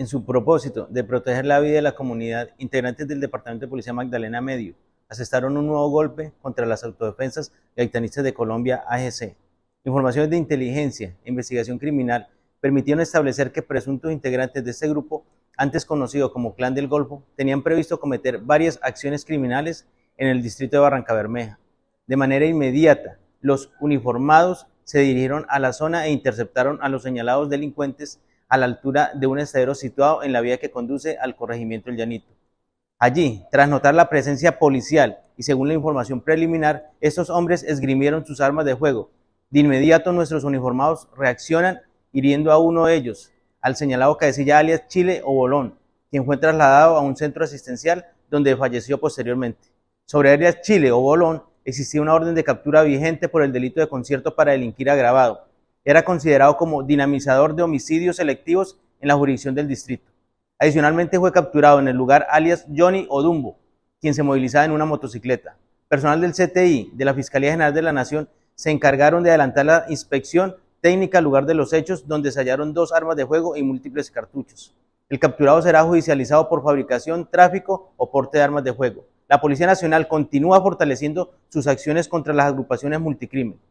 en su propósito de proteger la vida de la comunidad, integrantes del Departamento de Policía Magdalena Medio asestaron un nuevo golpe contra las autodefensas gaitanistas de Colombia AGC. Informaciones de inteligencia e investigación criminal permitieron establecer que presuntos integrantes de este grupo, antes conocido como Clan del Golfo, tenían previsto cometer varias acciones criminales en el distrito de Barranca Bermeja. De manera inmediata, los uniformados se dirigieron a la zona e interceptaron a los señalados delincuentes a la altura de un estadero situado en la vía que conduce al corregimiento El Llanito. Allí, tras notar la presencia policial y según la información preliminar, estos hombres esgrimieron sus armas de juego. De inmediato nuestros uniformados reaccionan hiriendo a uno de ellos, al señalado cabecilla alias Chile o Bolón, quien fue trasladado a un centro asistencial donde falleció posteriormente. Sobre alias Chile o Bolón existía una orden de captura vigente por el delito de concierto para delinquir agravado, era considerado como dinamizador de homicidios selectivos en la jurisdicción del distrito. Adicionalmente fue capturado en el lugar alias Johnny Odumbo, quien se movilizaba en una motocicleta. Personal del CTI, de la Fiscalía General de la Nación, se encargaron de adelantar la inspección técnica al lugar de los hechos, donde se hallaron dos armas de fuego y múltiples cartuchos. El capturado será judicializado por fabricación, tráfico o porte de armas de fuego. La Policía Nacional continúa fortaleciendo sus acciones contra las agrupaciones multicrimen.